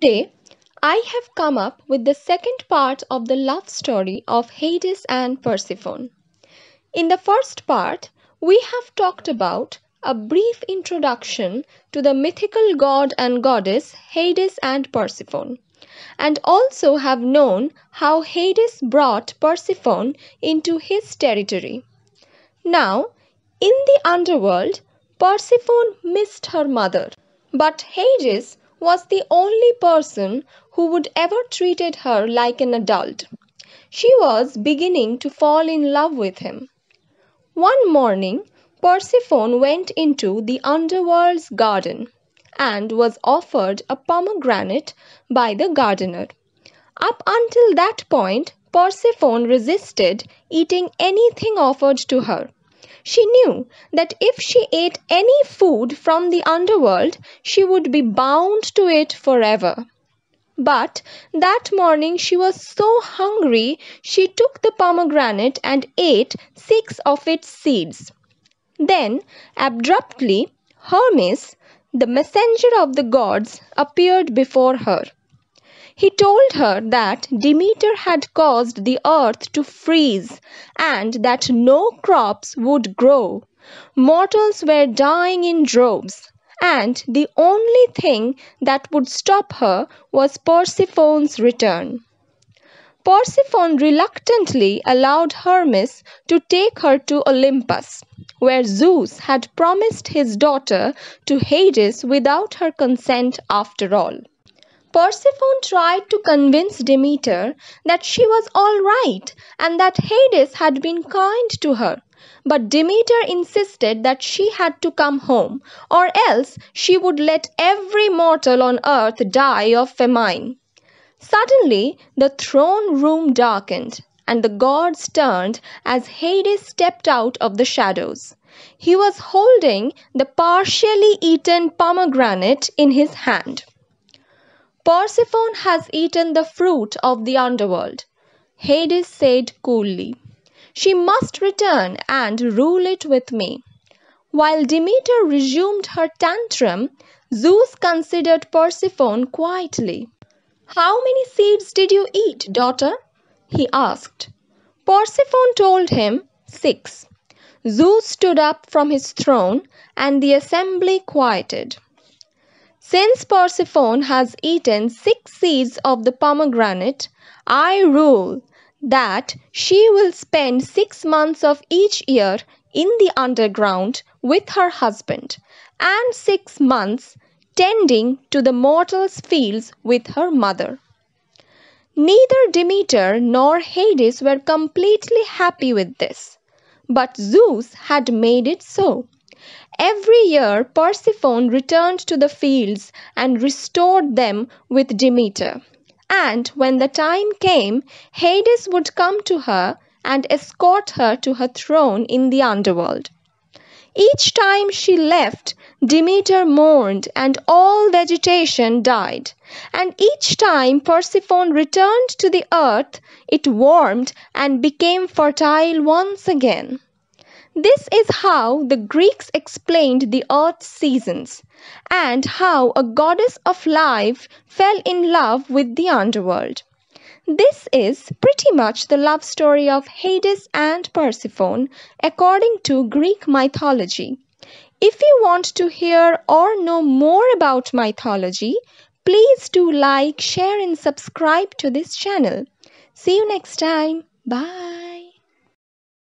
Today, I have come up with the second part of the love story of Hades and Persephone. In the first part, we have talked about a brief introduction to the mythical god and goddess Hades and Persephone, and also have known how Hades brought Persephone into his territory. Now, in the underworld, Persephone missed her mother, but Hades was the only person who would ever treated her like an adult. She was beginning to fall in love with him. One morning, Persephone went into the underworld's garden and was offered a pomegranate by the gardener. Up until that point, Persephone resisted eating anything offered to her. She knew that if she ate any food from the underworld, she would be bound to it forever. But that morning she was so hungry she took the pomegranate and ate six of its seeds. Then, abruptly, Hermes, the messenger of the gods, appeared before her. He told her that Demeter had caused the earth to freeze and that no crops would grow. Mortals were dying in droves, and the only thing that would stop her was Persephone's return. Persephone reluctantly allowed Hermes to take her to Olympus, where Zeus had promised his daughter to Hades without her consent after all. Persephone tried to convince Demeter that she was all right and that Hades had been kind to her. But Demeter insisted that she had to come home, or else she would let every mortal on earth die of famine. Suddenly, the throne room darkened, and the gods turned as Hades stepped out of the shadows. He was holding the partially eaten pomegranate in his hand. Persephone has eaten the fruit of the underworld, Hades said coolly. She must return and rule it with me. While Demeter resumed her tantrum, Zeus considered Persephone quietly. How many seeds did you eat, daughter? he asked. Persephone told him, Six. Zeus stood up from his throne and the assembly quieted. Since Persephone has eaten six seeds of the pomegranate, I rule that she will spend six months of each year in the underground with her husband, and six months tending to the mortals' fields with her mother. Neither Demeter nor Hades were completely happy with this, but Zeus had made it so Every year Persephone returned to the fields and restored them with Demeter. And when the time came, Hades would come to her and escort her to her throne in the underworld. Each time she left, Demeter mourned and all vegetation died. And each time Persephone returned to the earth, it warmed and became fertile once again. This is how the Greeks explained the earth's seasons, and how a goddess of life fell in love with the underworld. This is pretty much the love story of Hades and Persephone according to Greek mythology. If you want to hear or know more about mythology, please do like, share, and subscribe to this channel. See you next time. Bye.